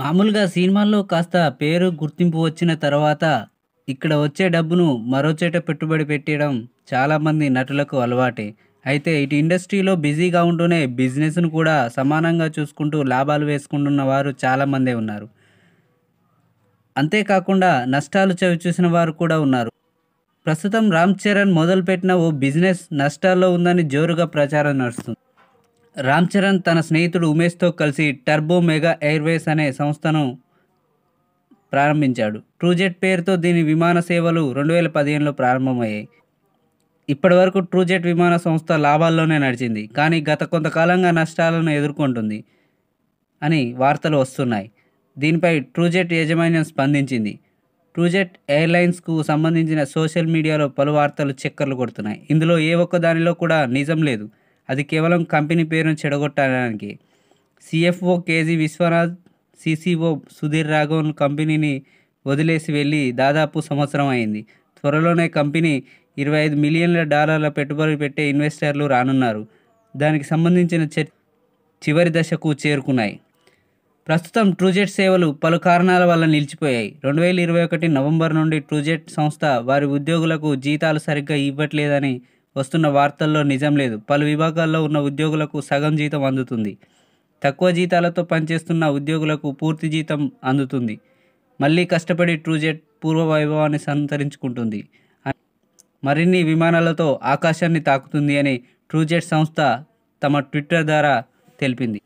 మామూలుగా సినిమాల్లో కాస్త పేరు గుర్తింపు వచ్చిన తర్వాత ఇక్కడ వచ్చే డబ్బును మరో పెట్టుబడి పెట్టడం చాలామంది నటులకు అలవాటే అయితే ఇటు ఇండస్ట్రీలో బిజీగా ఉంటూనే బిజినెస్ను కూడా సమానంగా చూసుకుంటూ లాభాలు వేసుకుంటున్న వారు చాలామందే ఉన్నారు అంతేకాకుండా నష్టాలు చవిచూసిన వారు కూడా ఉన్నారు ప్రస్తుతం రామ్ చరణ్ మొదలుపెట్టిన ఓ బిజినెస్ నష్టాల్లో ఉందని జోరుగా ప్రచారం నడుస్తుంది రామ్ చరణ్ తన స్నేహితుడు ఉమేష్తో కలిసి టర్బో మెగా ఎయిర్వేస్ అనే సంస్థను ప్రారంభించాడు ట్రూజెట్ పేరుతో దీని విమాన సేవలు రెండు వేల పదిహేనులో ప్రారంభమయ్యాయి ఇప్పటి వరకు ట్రూజెట్ విమాన సంస్థ లాభాల్లోనే నడిచింది కానీ గత కొంతకాలంగా నష్టాలను ఎదుర్కొంటుంది అని వార్తలు వస్తున్నాయి దీనిపై ట్రూజెట్ యాజమాన్యం స్పందించింది ట్రూజెట్ ఎయిర్లైన్స్కు సంబంధించిన సోషల్ మీడియాలో పలు వార్తలు చక్కర్లు కొడుతున్నాయి ఇందులో ఏ ఒక్క దానిలో కూడా నిజం లేదు అది కేవలం కంపెనీ పేరును చెడగొట్టడానికి CFO K G Vishwanath CCO Sudhir Raghavan కంపెనీని వదిలేసి వెళ్ళి దాదాపు సంవత్సరం అయింది త్వరలోనే కంపెనీ ఇరవై ఐదు మిలియన్ల డాలర్ల పెట్టుబడి పెట్టే ఇన్వెస్టర్లు రానున్నారు దానికి సంబంధించిన చర్ చివరి దశకు చేరుకున్నాయి ప్రస్తుతం ట్రూజెట్ సేవలు పలు కారణాల వల్ల నిలిచిపోయాయి రెండు వేల ఇరవై ఒకటి నవంబర్ నుండి ట్రూజెట్ సంస్థ వారి ఉద్యోగులకు జీతాలు సరిగ్గా ఇవ్వట్లేదని వస్తున్న వార్తల్లో నిజం లేదు పలు విభాగాల్లో ఉన్న ఉద్యోగులకు సగం జీతం అందుతుంది తక్కువ జీతాలతో పనిచేస్తున్న ఉద్యోగులకు పూర్తి జీతం అందుతుంది మళ్ళీ కష్టపడి ట్రూజెట్ పూర్వ వైభవాన్ని సంతరించుకుంటుంది మరిన్ని విమానాలతో ఆకాశాన్ని తాకుతుంది అని ట్రూజెట్ సంస్థ తమ ట్విట్టర్ ద్వారా తెలిపింది